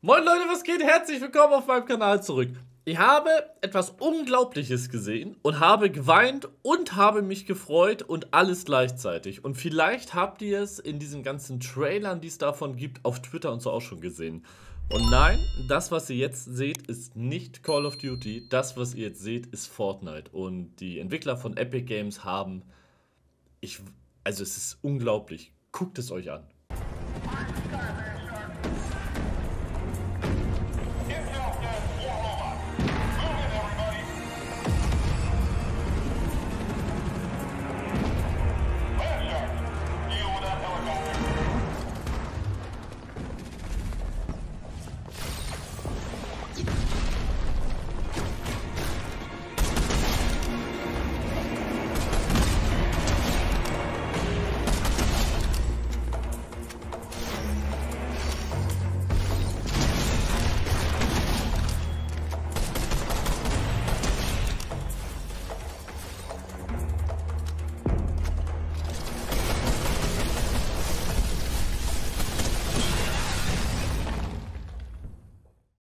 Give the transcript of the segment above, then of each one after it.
Moin Leute, was geht? Herzlich willkommen auf meinem Kanal zurück. Ich habe etwas Unglaubliches gesehen und habe geweint und habe mich gefreut und alles gleichzeitig. Und vielleicht habt ihr es in diesen ganzen Trailern, die es davon gibt, auf Twitter und so auch schon gesehen. Und nein, das, was ihr jetzt seht, ist nicht Call of Duty. Das, was ihr jetzt seht, ist Fortnite. Und die Entwickler von Epic Games haben... Ich, also es ist unglaublich. Guckt es euch an.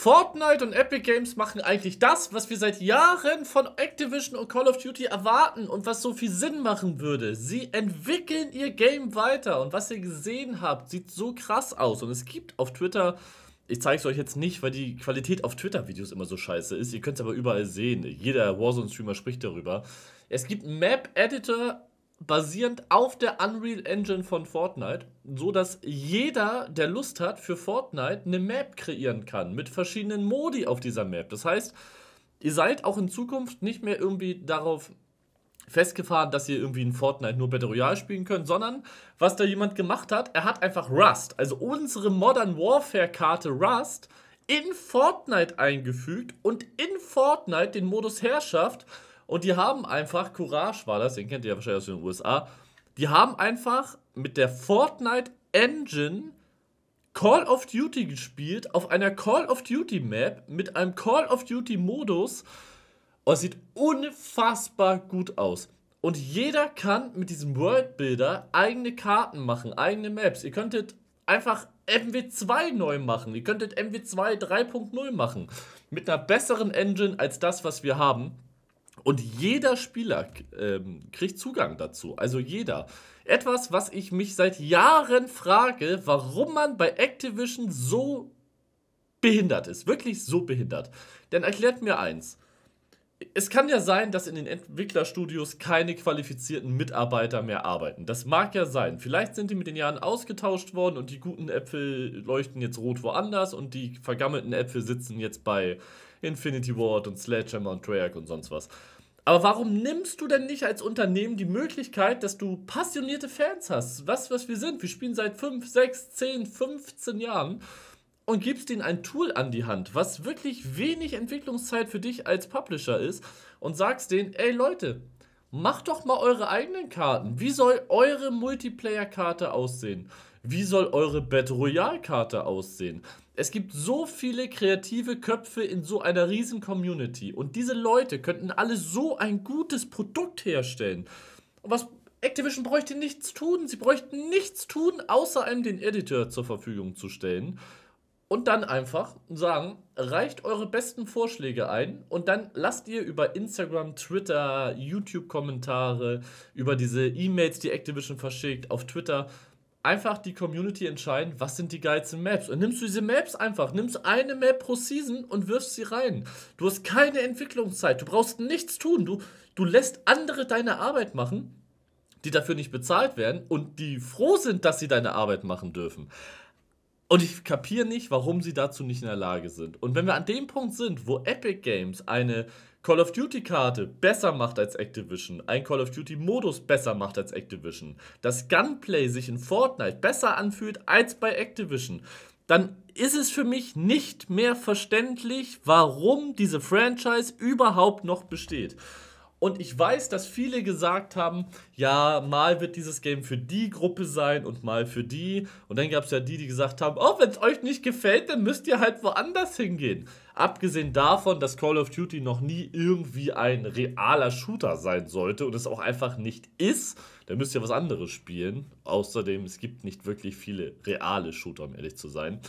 Fortnite und Epic Games machen eigentlich das, was wir seit Jahren von Activision und Call of Duty erwarten und was so viel Sinn machen würde. Sie entwickeln ihr Game weiter und was ihr gesehen habt, sieht so krass aus. Und es gibt auf Twitter ich zeige es euch jetzt nicht, weil die Qualität auf Twitter-Videos immer so scheiße ist. Ihr könnt es aber überall sehen. Jeder Warzone-Streamer spricht darüber. Es gibt Map-Editor basierend auf der Unreal Engine von Fortnite, so dass jeder, der Lust hat, für Fortnite eine Map kreieren kann mit verschiedenen Modi auf dieser Map. Das heißt, ihr seid auch in Zukunft nicht mehr irgendwie darauf festgefahren, dass ihr irgendwie in Fortnite nur Battle Royale spielen könnt, sondern was da jemand gemacht hat, er hat einfach Rust, also unsere Modern Warfare Karte Rust in Fortnite eingefügt und in Fortnite den Modus Herrschaft und die haben einfach, Courage war das, den kennt ihr ja wahrscheinlich aus den USA, die haben einfach mit der Fortnite Engine Call of Duty gespielt, auf einer Call of Duty Map, mit einem Call of Duty Modus. Und es sieht unfassbar gut aus. Und jeder kann mit diesem World Builder eigene Karten machen, eigene Maps. Ihr könntet einfach MW2 neu machen. Ihr könntet MW2 3.0 machen. Mit einer besseren Engine als das, was wir haben. Und jeder Spieler ähm, kriegt Zugang dazu. Also jeder. Etwas, was ich mich seit Jahren frage, warum man bei Activision so behindert ist. Wirklich so behindert. Denn erklärt mir eins. Es kann ja sein, dass in den Entwicklerstudios keine qualifizierten Mitarbeiter mehr arbeiten. Das mag ja sein. Vielleicht sind die mit den Jahren ausgetauscht worden und die guten Äpfel leuchten jetzt rot woanders und die vergammelten Äpfel sitzen jetzt bei Infinity Ward und Sledgehammer und Treyarch und sonst was. Aber warum nimmst du denn nicht als Unternehmen die Möglichkeit, dass du passionierte Fans hast? Was, was wir sind. Wir spielen seit 5, 6, 10, 15 Jahren und gibst ihnen ein Tool an die Hand, was wirklich wenig Entwicklungszeit für dich als Publisher ist und sagst denen, ey Leute, macht doch mal eure eigenen Karten. Wie soll eure Multiplayer-Karte aussehen? Wie soll eure Battle Royale-Karte aussehen? Es gibt so viele kreative Köpfe in so einer riesen Community und diese Leute könnten alle so ein gutes Produkt herstellen. Und was Activision bräuchte nichts tun. Sie bräuchten nichts tun, außer einem den Editor zur Verfügung zu stellen. Und dann einfach sagen, reicht eure besten Vorschläge ein und dann lasst ihr über Instagram, Twitter, YouTube-Kommentare, über diese E-Mails, die Activision verschickt, auf Twitter, einfach die Community entscheiden, was sind die geilsten Maps. Und nimmst du diese Maps einfach, nimmst eine Map pro Season und wirfst sie rein. Du hast keine Entwicklungszeit, du brauchst nichts tun. Du, du lässt andere deine Arbeit machen, die dafür nicht bezahlt werden und die froh sind, dass sie deine Arbeit machen dürfen. Und ich kapiere nicht, warum sie dazu nicht in der Lage sind. Und wenn wir an dem Punkt sind, wo Epic Games eine Call of Duty-Karte besser macht als Activision, ein Call of Duty-Modus besser macht als Activision, das Gunplay sich in Fortnite besser anfühlt als bei Activision, dann ist es für mich nicht mehr verständlich, warum diese Franchise überhaupt noch besteht. Und ich weiß, dass viele gesagt haben, ja, mal wird dieses Game für die Gruppe sein und mal für die. Und dann gab es ja die, die gesagt haben, oh, wenn es euch nicht gefällt, dann müsst ihr halt woanders hingehen. Abgesehen davon, dass Call of Duty noch nie irgendwie ein realer Shooter sein sollte und es auch einfach nicht ist, dann müsst ihr was anderes spielen. Außerdem, es gibt nicht wirklich viele reale Shooter, um ehrlich zu sein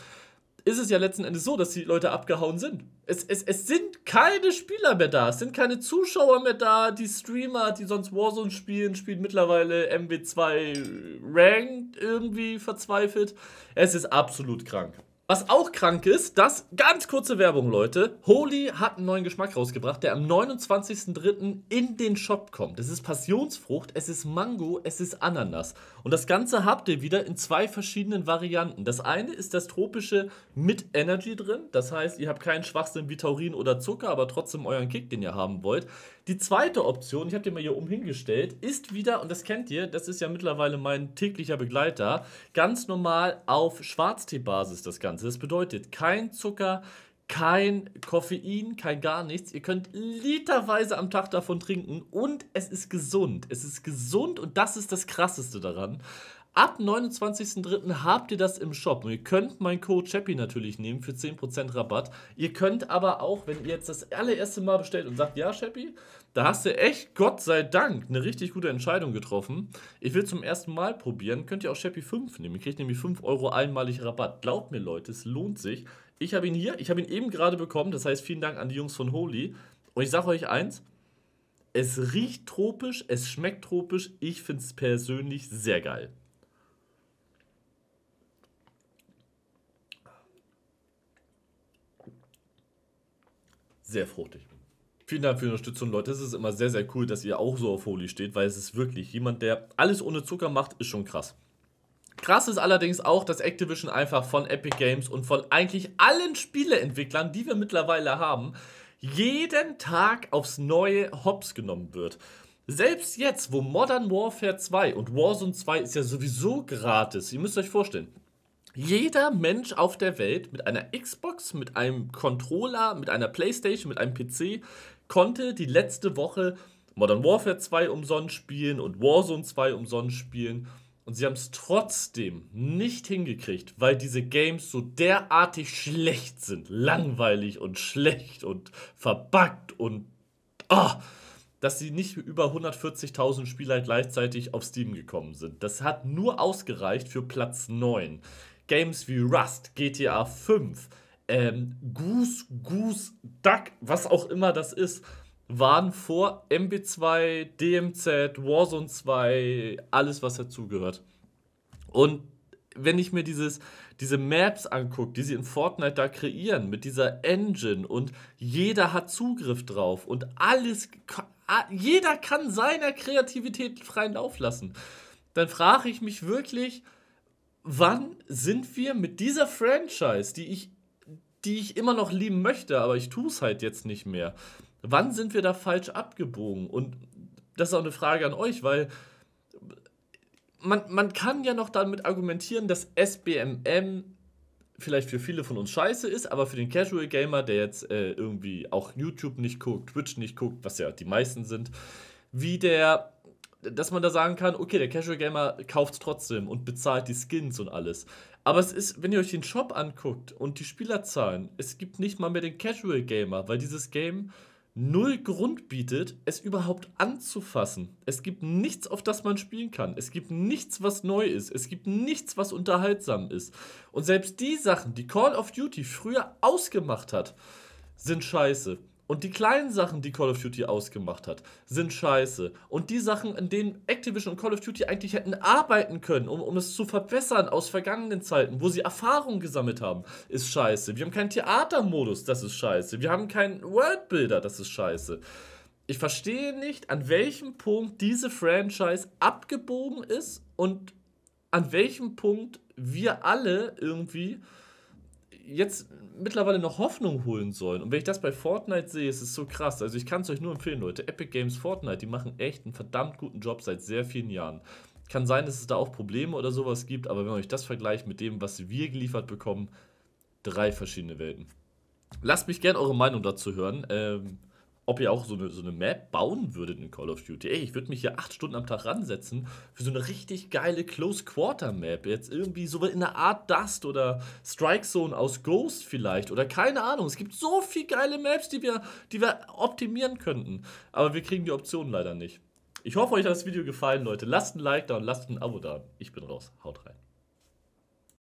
ist es ja letzten Endes so, dass die Leute abgehauen sind. Es, es, es sind keine Spieler mehr da, es sind keine Zuschauer mehr da, die Streamer, die sonst Warzone spielen, spielen mittlerweile MW2 Ranked irgendwie verzweifelt. Es ist absolut krank. Was auch krank ist, das ganz kurze Werbung, Leute, Holy hat einen neuen Geschmack rausgebracht, der am 29.03. in den Shop kommt. Es ist Passionsfrucht, es ist Mango, es ist Ananas. Und das Ganze habt ihr wieder in zwei verschiedenen Varianten. Das eine ist das tropische mit Energy drin, das heißt, ihr habt keinen Schwachsinn wie Taurin oder Zucker, aber trotzdem euren Kick, den ihr haben wollt. Die zweite Option, ich habe die mal hier oben hingestellt, ist wieder, und das kennt ihr, das ist ja mittlerweile mein täglicher Begleiter, ganz normal auf Schwarzteebasis das Ganze. Das bedeutet kein Zucker, kein Koffein, kein gar nichts. Ihr könnt literweise am Tag davon trinken und es ist gesund. Es ist gesund und das ist das Krasseste daran. Ab 29.03. habt ihr das im Shop. Und ihr könnt meinen Code Chappy natürlich nehmen für 10% Rabatt. Ihr könnt aber auch, wenn ihr jetzt das allererste Mal bestellt und sagt, ja, Chappy, da hast du echt, Gott sei Dank, eine richtig gute Entscheidung getroffen. Ich will zum ersten Mal probieren. Könnt ihr auch Chappy 5 nehmen. Ihr kriegt nämlich 5 Euro einmalig Rabatt. Glaubt mir, Leute, es lohnt sich. Ich habe ihn hier, ich habe ihn eben gerade bekommen. Das heißt, vielen Dank an die Jungs von Holy. Und ich sage euch eins, es riecht tropisch, es schmeckt tropisch. Ich finde es persönlich sehr geil. sehr fruchtig. Vielen Dank für die Unterstützung, Leute. Es ist immer sehr, sehr cool, dass ihr auch so auf Holy steht, weil es ist wirklich jemand, der alles ohne Zucker macht, ist schon krass. Krass ist allerdings auch, dass Activision einfach von Epic Games und von eigentlich allen Spieleentwicklern, die wir mittlerweile haben, jeden Tag aufs neue Hops genommen wird. Selbst jetzt, wo Modern Warfare 2 und Warzone 2 ist ja sowieso gratis, ihr müsst euch vorstellen, jeder Mensch auf der Welt mit einer Xbox, mit einem Controller, mit einer Playstation, mit einem PC konnte die letzte Woche Modern Warfare 2 umsonst spielen und Warzone 2 umsonst spielen. Und sie haben es trotzdem nicht hingekriegt, weil diese Games so derartig schlecht sind. Langweilig und schlecht und verbuggt und... Oh, dass sie nicht über 140.000 Spieler halt gleichzeitig auf Steam gekommen sind. Das hat nur ausgereicht für Platz 9. Games wie Rust, GTA 5, ähm, Goose, Goose, Duck, was auch immer das ist, waren vor MB2, DMZ, Warzone 2, alles, was dazugehört. Und wenn ich mir dieses, diese Maps angucke, die sie in Fortnite da kreieren, mit dieser Engine und jeder hat Zugriff drauf und alles, jeder kann seiner Kreativität freien Lauf lassen, dann frage ich mich wirklich, wann sind wir mit dieser Franchise, die ich, die ich immer noch lieben möchte, aber ich tue es halt jetzt nicht mehr, wann sind wir da falsch abgebogen? Und das ist auch eine Frage an euch, weil man, man kann ja noch damit argumentieren, dass SBMM vielleicht für viele von uns scheiße ist, aber für den Casual Gamer, der jetzt äh, irgendwie auch YouTube nicht guckt, Twitch nicht guckt, was ja die meisten sind, wie der dass man da sagen kann, okay, der Casual Gamer kauft trotzdem und bezahlt die Skins und alles. Aber es ist, wenn ihr euch den Shop anguckt und die Spielerzahlen, es gibt nicht mal mehr den Casual Gamer, weil dieses Game null Grund bietet, es überhaupt anzufassen. Es gibt nichts, auf das man spielen kann. Es gibt nichts, was neu ist. Es gibt nichts, was unterhaltsam ist. Und selbst die Sachen, die Call of Duty früher ausgemacht hat, sind scheiße. Und die kleinen Sachen, die Call of Duty ausgemacht hat, sind scheiße. Und die Sachen, an denen Activision und Call of Duty eigentlich hätten arbeiten können, um, um es zu verbessern aus vergangenen Zeiten, wo sie Erfahrung gesammelt haben, ist scheiße. Wir haben keinen Theatermodus, das ist scheiße. Wir haben keinen Worldbuilder, das ist scheiße. Ich verstehe nicht, an welchem Punkt diese Franchise abgebogen ist und an welchem Punkt wir alle irgendwie jetzt mittlerweile noch Hoffnung holen sollen. Und wenn ich das bei Fortnite sehe, ist es so krass. Also ich kann es euch nur empfehlen, Leute. Epic Games Fortnite, die machen echt einen verdammt guten Job seit sehr vielen Jahren. Kann sein, dass es da auch Probleme oder sowas gibt, aber wenn man euch das vergleicht mit dem, was wir geliefert bekommen, drei verschiedene Welten. Lasst mich gerne eure Meinung dazu hören. Ähm, ob ihr auch so eine, so eine Map bauen würdet in Call of Duty. Ey, ich würde mich hier acht Stunden am Tag ransetzen für so eine richtig geile Close-Quarter-Map. Jetzt irgendwie so in der Art Dust oder Strike Zone aus Ghost vielleicht oder keine Ahnung. Es gibt so viele geile Maps, die wir, die wir optimieren könnten. Aber wir kriegen die Optionen leider nicht. Ich hoffe, euch hat das Video gefallen, Leute. Lasst ein Like da und lasst ein Abo da. Ich bin raus. Haut rein.